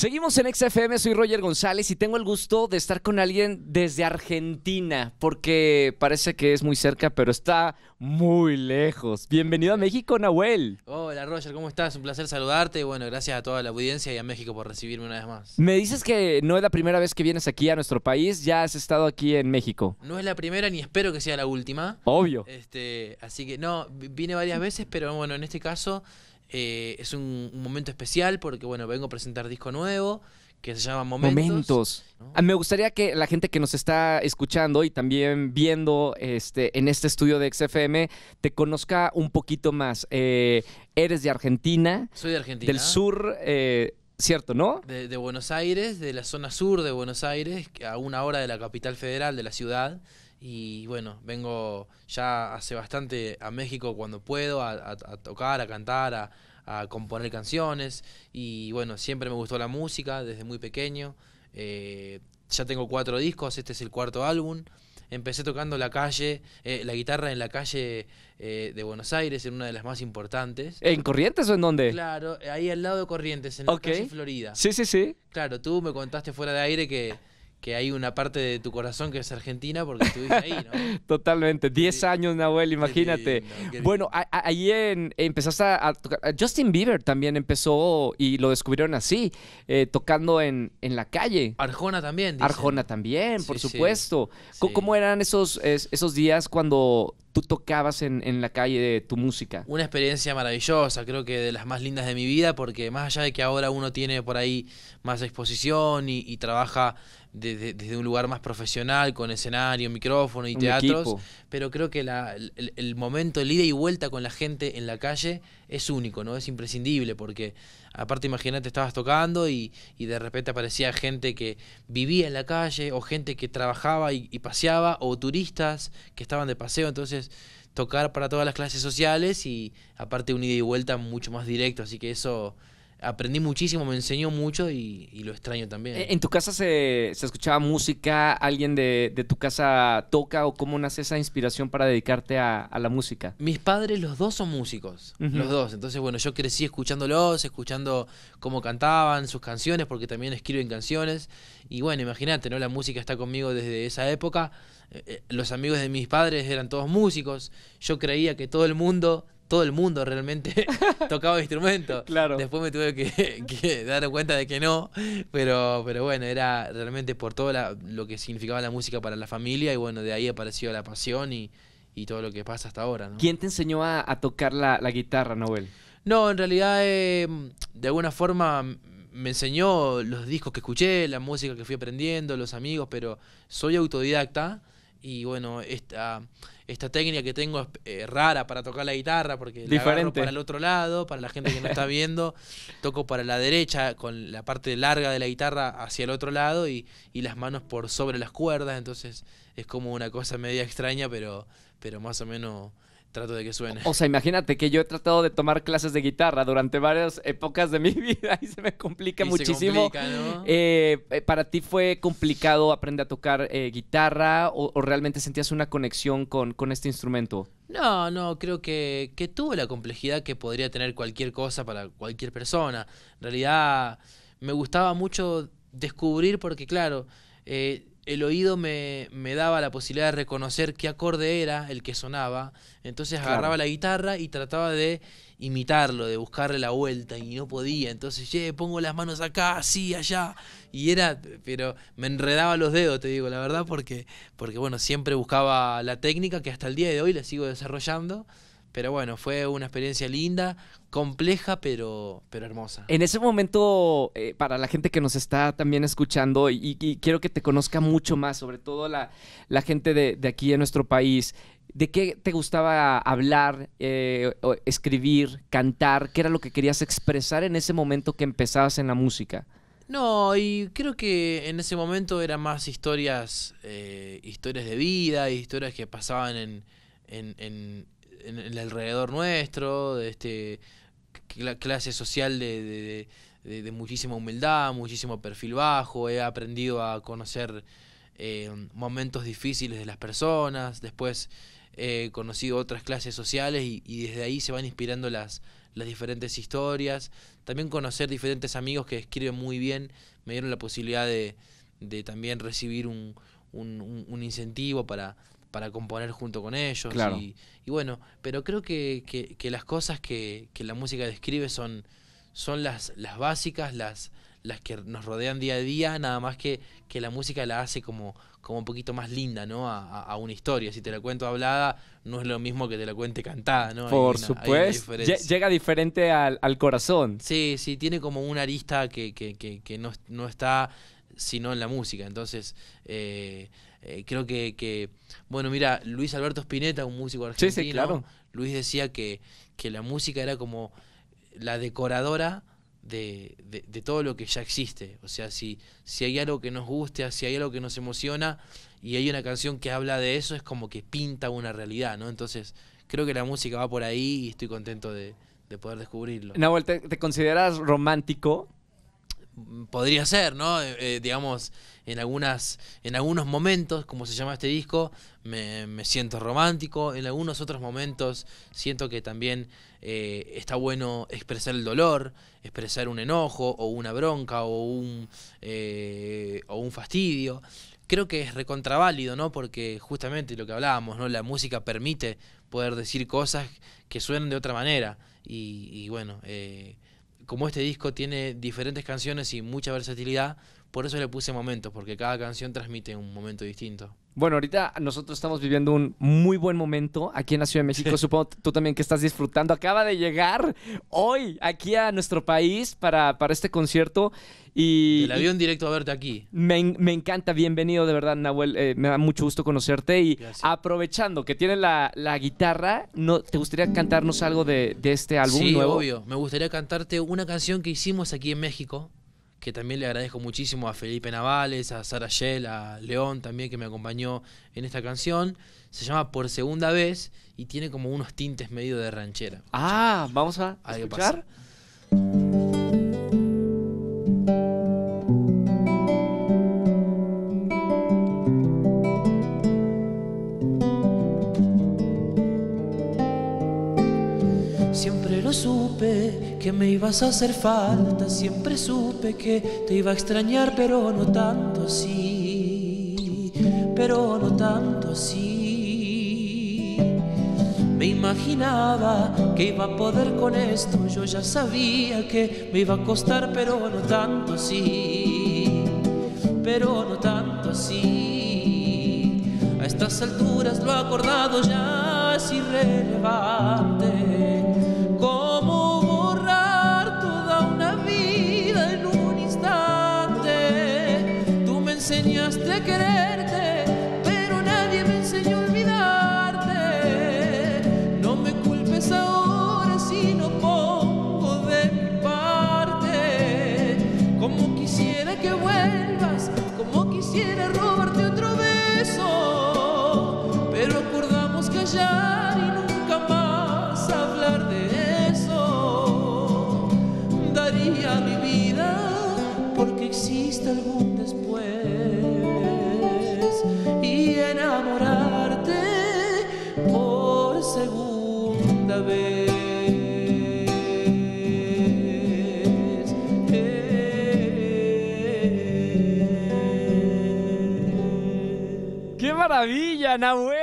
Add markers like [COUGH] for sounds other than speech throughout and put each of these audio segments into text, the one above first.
Seguimos en XFM, soy Roger González y tengo el gusto de estar con alguien desde Argentina, porque parece que es muy cerca, pero está muy lejos. Bienvenido a México, Nahuel. Hola Roger, ¿cómo estás? Un placer saludarte y bueno, gracias a toda la audiencia y a México por recibirme una vez más. Me dices que no es la primera vez que vienes aquí a nuestro país, ya has estado aquí en México. No es la primera ni espero que sea la última. Obvio. Este, así que no, vine varias veces, pero bueno, en este caso... Eh, es un, momento especial porque, bueno, vengo a presentar disco nuevo que se llama Momentos. Ah, me gustaría que la gente que nos está escuchando y también viendo este, en este estudio de XFM te conozca un poquito más. Eh, eres de Argentina. Soy de Argentina. Del sur. Eh, cierto, ¿no? De, de, Buenos Aires, de la zona sur de Buenos Aires, a una hora de la capital federal, de la ciudad. Y bueno, vengo ya hace bastante a México cuando puedo, a, tocar, a cantar, a, componer canciones. Y bueno, siempre me gustó la música desde muy pequeño. Eh, ya tengo cuatro discos, este es el cuarto álbum. Empecé tocando la calle, eh, la guitarra en la calle eh, de Buenos Aires, en una de las más importantes. ¿En Corrientes o en dónde? Claro, ahí al lado de Corrientes, en la Florida. Sí, sí, sí. Claro, tú me contaste fuera de aire que que hay una parte de tu corazón que es argentina porque estuviste ahí, ¿no? [LAUGHS] Totalmente. Diez años, Nahuel, imagínate. bueno, ahí empezaste a, tocar. Eh, Justin Bieber también empezó y lo descubrieron así, eh, tocando en, en, la calle. Arjona también. Arjona también, por supuesto. ¿Cómo, eran esos, esos días cuando tú tocabas en, la calle de tu música? Una experiencia maravillosa, creo que de las más lindas de mi vida, porque más allá de que ahora uno tiene por ahí más exposición y, trabaja desde un lugar más profesional, con escenario, micrófono y teatros, pero creo que el, momento, el ida y vuelta con la gente en la calle es único, ¿no? Es imprescindible, porque Aparte, imagínate, estabas tocando y, y, de repente aparecía gente que vivía en la calle, o gente que trabajaba y, y, paseaba, o turistas que estaban de paseo. Entonces, tocar para todas las clases sociales y aparte un ida y vuelta mucho más directo. Así que eso aprendí muchísimo, me enseñó mucho y, lo extraño también. Eh, ¿En tu casa se, escuchaba música? ¿Alguien de, tu casa toca o cómo nace esa inspiración para dedicarte a, la música? Mis padres, los dos son músicos, los dos. Entonces, bueno, yo crecí escuchándolos, escuchando cómo cantaban, sus canciones, porque también escriben canciones. Y bueno, imagínate, ¿no? La música está conmigo desde esa época. Eh, eh, los amigos de mis padres eran todos músicos. Yo creía que todo el mundo todo el mundo realmente [LAUGHS] tocaba instrumentos. Claro. Después me tuve [LAUGHS] que, dar cuenta de que no, pero, pero bueno, era realmente por todo lo que significaba la música para la familia y bueno, de ahí apareció la pasión y, y todo lo que pasa hasta ahora. ¿Quién te enseñó a, tocar la, guitarra, Noel? No, en realidad em, de alguna forma me enseñó los discos que escuché, la música que fui aprendiendo, los amigos, pero soy autodidacta. Y bueno, esta, esta técnica que tengo es eh, rara para tocar la guitarra, porque la agarro para el otro lado, para la gente que no está viendo, [LAUGHS] toco para la derecha con la parte larga de la guitarra hacia el otro lado y, y las manos por sobre las cuerdas, entonces es como una cosa media extraña, pero, pero más o menos Trato de que suene. O sea, imagínate que yo he tratado de tomar clases de guitarra durante varias épocas de mi [LAUGHS] vida y se me complica muchísimo. Eh, eh, ¿Para ti fue complicado aprender a tocar eh, guitarra o, realmente sentías una conexión con, este instrumento? No, no, creo que, que tuvo la complejidad que podría tener cualquier cosa para cualquier persona. En realidad, me gustaba mucho descubrir porque, claro, el oído me, me, daba la posibilidad de reconocer qué acorde era el que sonaba. Entonces agarraba la guitarra y trataba de imitarlo, de buscarle la vuelta y no podía. Entonces, ye, pongo las manos acá, así, allá. Y era, pero me enredaba los dedos, te digo, la verdad, porque, porque bueno, siempre buscaba la técnica que hasta el día de hoy la sigo desarrollando. Pero bueno, fue una experiencia linda, compleja, pero, pero hermosa. En ese momento, eh, para la gente que nos está también escuchando, y, quiero que te conozca mucho más, sobre todo la, gente de, aquí de nuestro país, ¿de qué te gustaba hablar, eh, escribir, cantar? ¿Qué era lo que querías expresar en ese momento que empezabas en la música? No, y creo que en ese momento eran más historias, eh, historias de vida, historias que pasaban en en el alrededor nuestro, de este clase social de, muchísima humildad, muchísimo perfil bajo, he aprendido a conocer eh, momentos difíciles de las personas, después he eh, conocido otras clases sociales y, desde ahí se van inspirando las, las diferentes historias, también conocer diferentes amigos que escriben muy bien, me dieron la posibilidad de, también recibir un, un incentivo para para componer junto con ellos. Y, bueno, pero creo que, las cosas que, la música describe son, son las, las básicas, las, las que nos rodean día a día, nada más que, que la música la hace como, como un poquito más linda, ¿no? A, una historia. Si te la cuento hablada, no es lo mismo que te la cuente cantada, ¿no? Por supuesto. Llega diferente al, corazón. Sí, sí, tiene como una arista que, que, que, no, no, está sino en la música. Entonces, eh, eh, creo que, bueno, mira, Luis Alberto Spinetta, un músico argentino, Luis decía que, la música era como la decoradora de, todo lo que ya existe. O sea, si, si hay algo que nos guste, si hay algo que nos emociona y hay una canción que habla de eso, es como que pinta una realidad, ¿no? Entonces, creo que la música va por ahí y estoy contento de, poder descubrirlo. Nahuel, ¿te consideras romántico? podría ser, ¿no? Eh, eh, digamos, en, algunas, en algunos momentos, como se llama este disco, me, siento romántico, en algunos otros momentos siento que también eh, está bueno expresar el dolor, expresar un enojo o una bronca o un, o un fastidio. Creo que es recontraválido, ¿no? Porque justamente lo que hablábamos, ¿no? La música permite poder decir cosas que suenan de otra manera. Y, bueno, como este disco tiene diferentes canciones y mucha versatilidad, por eso le puse momentos, porque cada canción transmite un momento distinto. Bueno, ahorita nosotros estamos viviendo un muy buen momento aquí en la Ciudad de México. [LAUGHS] Supongo tú también que estás disfrutando. Acaba de llegar hoy aquí a nuestro país para, para este concierto. Y, vio avión directo a verte aquí. Me, encanta, bienvenido de verdad, Nahuel. Eh, me da mucho gusto conocerte. Y aprovechando que tienes la, guitarra, ¿no, ¿te gustaría cantarnos algo de, este álbum sí, Obvio, me gustaría cantarte una canción que hicimos aquí en México que también le agradezco muchísimo a Felipe Navales, a Sara Yell, a León también que me acompañó en esta canción. Se llama Por Segunda Vez y tiene como unos tintes medio de ranchera. Ah, vamos a, ¿A escuchar. Siempre supe que me ibas a hacer falta, siempre supe que te iba a extrañar, pero no tanto así, pero no tanto así. Me imaginaba que iba a poder con esto, yo ya sabía que me iba a costar, pero no tanto así, pero no tanto así. A estas alturas lo acordado ya es irrelevante quererte, pero nadie me enseñó a olvidarte. No me culpes ahora si no pongo de mi parte. Como quisiera que vuelvas, como quisiera segunda vez. Eh. ¡Qué maravilla, Nahuel!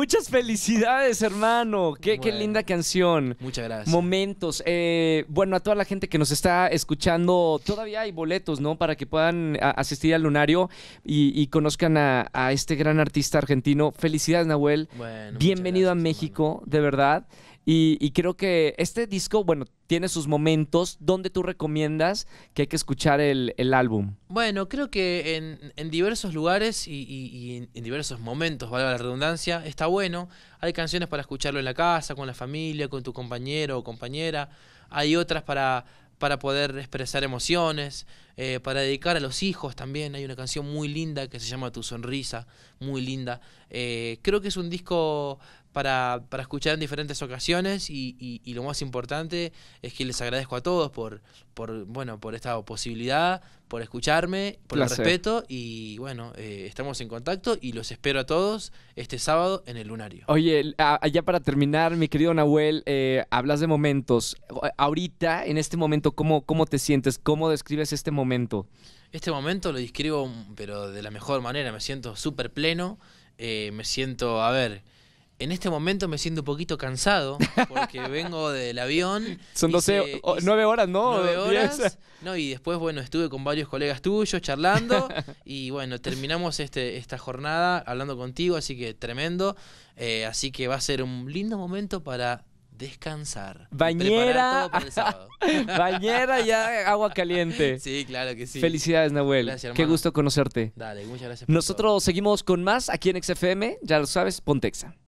Muchas felicidades, hermano. Qué, linda canción. Muchas gracias. Momentos. Eh, bueno, a toda la gente que nos está escuchando, todavía hay boletos, ¿no? Para que puedan asistir al lunario y, conozcan a, este gran artista argentino. Felicidades, Nahuel. Bueno, Bienvenido a México, de verdad. Y, creo que este disco, bueno, tiene sus momentos. ¿Dónde tú recomiendas que hay que escuchar el, álbum? Bueno, creo que en, diversos lugares y, en, diversos momentos, valga la redundancia, está bueno. Hay canciones para escucharlo en la casa, con la familia, con tu compañero o compañera. Hay otras para, para poder expresar emociones, eh, para dedicar a los hijos también. Hay una canción muy linda que se llama Tu Sonrisa, muy linda. Eh, creo que es un disco para, escuchar en diferentes ocasiones y, lo más importante es que les agradezco a todos por, por, bueno, por esta posibilidad, por escucharme, por el respeto y bueno, eh, estamos en contacto y los espero a todos este sábado en el Lunario. Oye, allá para terminar, mi querido Nahuel, eh, hablas de momentos. Ahorita, en este momento, ¿cómo, ¿cómo te sientes? ¿Cómo describes este momento? Este momento lo describo, pero de la mejor manera, me siento súper pleno, eh, me siento, a ver, en este momento me siento un poquito cansado porque [LAUGHS] vengo del avión. Son 12, horas, ¿no? 9 horas. y después, bueno, estuve con varios colegas tuyos charlando y bueno, terminamos este, esta jornada hablando contigo, así que tremendo. Eh, así que va a ser un lindo momento para descansar. Bañera. Todo [LAUGHS] Bañera y agua caliente. Sí, claro que sí. Felicidades, Nahuel. Gracias, Qué gusto conocerte. Dale, muchas gracias. Nosotros seguimos con más aquí en XFM. Ya lo sabes, Pontexa.